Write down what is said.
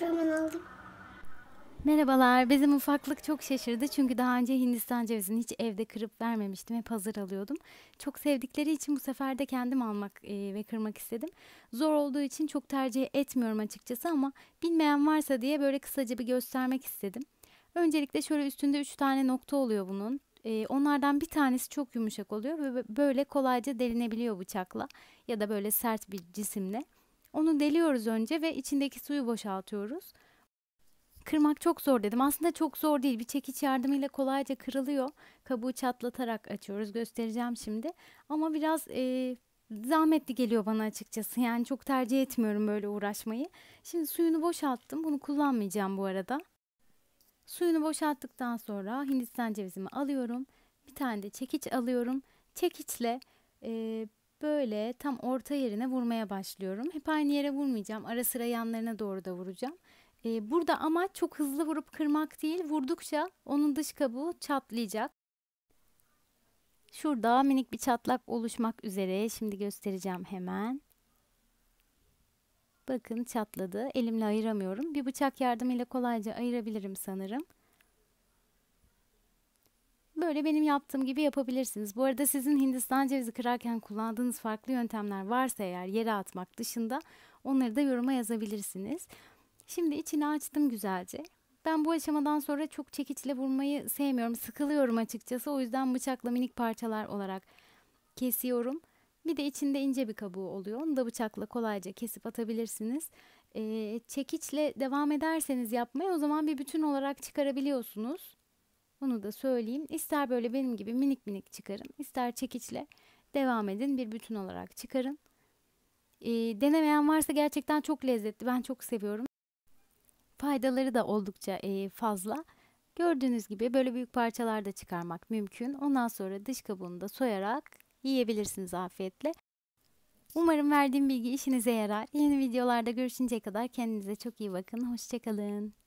Dur aldım. Merhabalar, bizim ufaklık çok şaşırdı çünkü daha önce Hindistan cevizini hiç evde kırıp vermemiştim, hep hazır alıyordum. Çok sevdikleri için bu sefer de kendim almak e, ve kırmak istedim. Zor olduğu için çok tercih etmiyorum açıkçası ama bilmeyen varsa diye böyle kısaca bir göstermek istedim. Öncelikle şöyle üstünde 3 tane nokta oluyor bunun. E, onlardan bir tanesi çok yumuşak oluyor ve böyle kolayca delinebiliyor bıçakla ya da böyle sert bir cisimle. Onu deliyoruz önce ve içindeki suyu boşaltıyoruz. Kırmak çok zor dedim. Aslında çok zor değil. Bir çekiç yardımıyla kolayca kırılıyor. Kabuğu çatlatarak açıyoruz. Göstereceğim şimdi. Ama biraz e, zahmetli geliyor bana açıkçası. Yani çok tercih etmiyorum böyle uğraşmayı. Şimdi suyunu boşalttım. Bunu kullanmayacağım bu arada. Suyunu boşalttıktan sonra Hindistan cevizimi alıyorum. Bir tane de çekiç alıyorum. Çekiçle e, böyle tam orta yerine vurmaya başlıyorum. Hep aynı yere vurmayacağım. Ara sıra yanlarına doğru da vuracağım. Ee, burada amaç çok hızlı vurup kırmak değil. Vurdukça onun dış kabuğu çatlayacak. Şurada minik bir çatlak oluşmak üzere. Şimdi göstereceğim hemen. Bakın çatladı. Elimle ayıramıyorum. Bir bıçak yardımıyla kolayca ayırabilirim sanırım böyle benim yaptığım gibi yapabilirsiniz. Bu arada sizin Hindistan cevizi kırarken kullandığınız farklı yöntemler varsa eğer yere atmak dışında onları da yoruma yazabilirsiniz. Şimdi içini açtım güzelce. Ben bu aşamadan sonra çok çekiçle vurmayı sevmiyorum. Sıkılıyorum açıkçası. O yüzden bıçakla minik parçalar olarak kesiyorum. Bir de içinde ince bir kabuğu oluyor. Onu da bıçakla kolayca kesip atabilirsiniz. Ee, çekiçle devam ederseniz yapmaya o zaman bir bütün olarak çıkarabiliyorsunuz. Bunu da söyleyeyim. İster böyle benim gibi minik minik çıkarın, ister çekiçle devam edin, bir bütün olarak çıkarın. E, denemeyen varsa gerçekten çok lezzetli. Ben çok seviyorum. Faydaları da oldukça e, fazla. Gördüğünüz gibi böyle büyük parçalar da çıkarmak mümkün. Ondan sonra dış kabuğunu da soyarak yiyebilirsiniz afiyetle. Umarım verdiğim bilgi işinize yarar. Yeni videolarda görüşünceye kadar kendinize çok iyi bakın. Hoşçakalın.